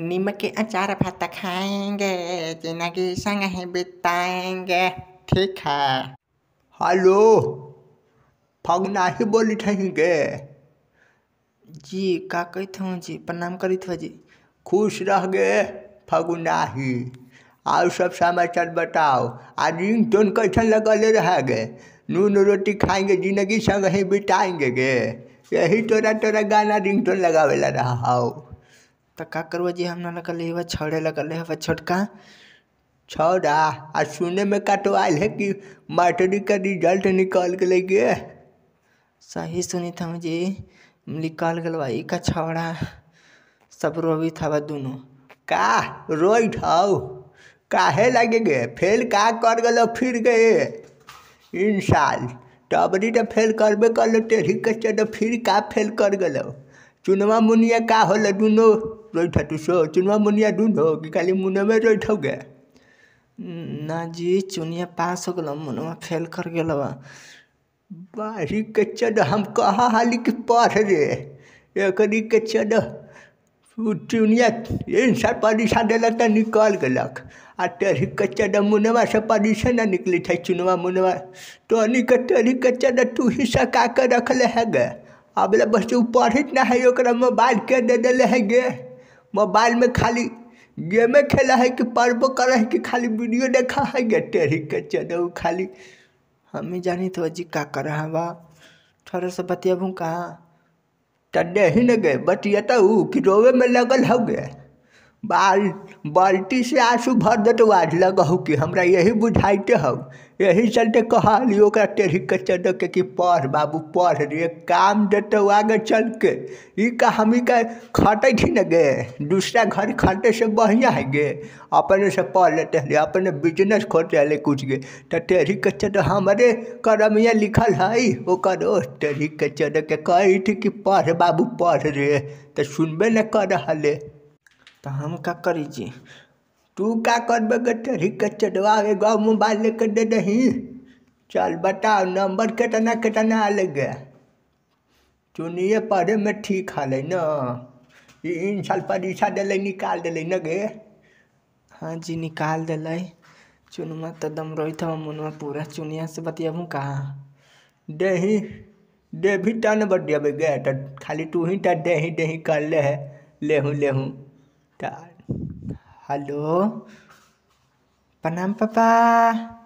नीम के अचार भात खाएंगे जिंदगी संग ही बिताएंगे ठीक है हेलो फगना ही बोली ठेंगे जी का कही थो जी प्रणाम करी थो जी खुश रह गए फगुना ही आओ सब समाचार बताओ आ रिंग टोन कैसन लगल रह गए नून रोटी खाएंगे जिंदगी संग ही बिताएंगे गे यही तोरा तोरा गाना रिंग टोन लगा रहा हो तो का करवा जी हम ना कर हवा छौड़े लगल है छोटका छोड़ा आ सुने में का है कि मैट्रिक का रिजल्ट निकाल के ले गए सही सुनी था जी निकाल गल भाई का छौड़ा सब रोवी था दोनों का रोई ठाओ काहे लगे गए फेल का कर गलो फिर गए साल टबरी तो फेल करबे कर लो टेढ़ी तो फिर का फेल कर गलो चुनवा मुनिया का होल दोनों सो चुनवा मुनिया दो कि खाली मुन्ने में रैठोगे ना जी चुनिया पास हो गल में फेल कर गल बारी कच्चा द हम कहाँ हाली कि पढ़ रे एक के चढ़ चुनिया इंसान परीक्षा दिलक तो निकल गलक आ टेढ़ी के चढ़ मुनवा से परीक्षा ना निकली थे चुनवा मुनवा टोनी के टेढ़ी के चढ़ तू ही सका है गे अब बस ऊपर पढ़ित ना है बाल के दे दिले है गे मोबाइल में खाली गेमें खेला है कि पढ़बो कर है कि खाली वीडियो देखा है गे टेढ़ी के चलो खाली ही जानी तो जी का कर रहा बा थोड़ा सा बतियबू कहाँ तडे ही न गए बतियता उ तो कि रोवे में लगल हो गए बाल बाल्टी से आंसू भर देते तो आज लग हो कि हमरा यही बुझाइते हो यही चलते कहाली टेढ़ी के चदक कि पढ़ बाबू पढ़ रे काम देते तो आगे चल के ई का हमी का न गे दूसरा घर खटे से बढ़िया है गे अपने से पढ़ लेते हैं अपने बिजनेस खोलते हल कुछ गे तो टेढ़ी के तो हमारे करमिया लिखल है ओकर ओ टेढ़ी के चद के कही थी कि पढ़ बाबू पढ़ रे तो सुनबे न कर हले तो हम का करी जी तू का कर गठरी चढ़वा गौ मोबाइल लेकर दे दही चल बताओ नंबर कितना कितना लग गया चुनिए पढ़े में ठीक हाल ना इन साल परीक्षा दिल निकाल दिल न गे हाँ जी निकाल दिल चुनमा तो दम रोई था मुनुआ पूरा चुनिया से बतियाबू कहाँ दही भी तो न बटियाबे गए तो खाली तू ही टा दही दही कर ले लेहूँ लेहूँ ता Halo? Panampa pa?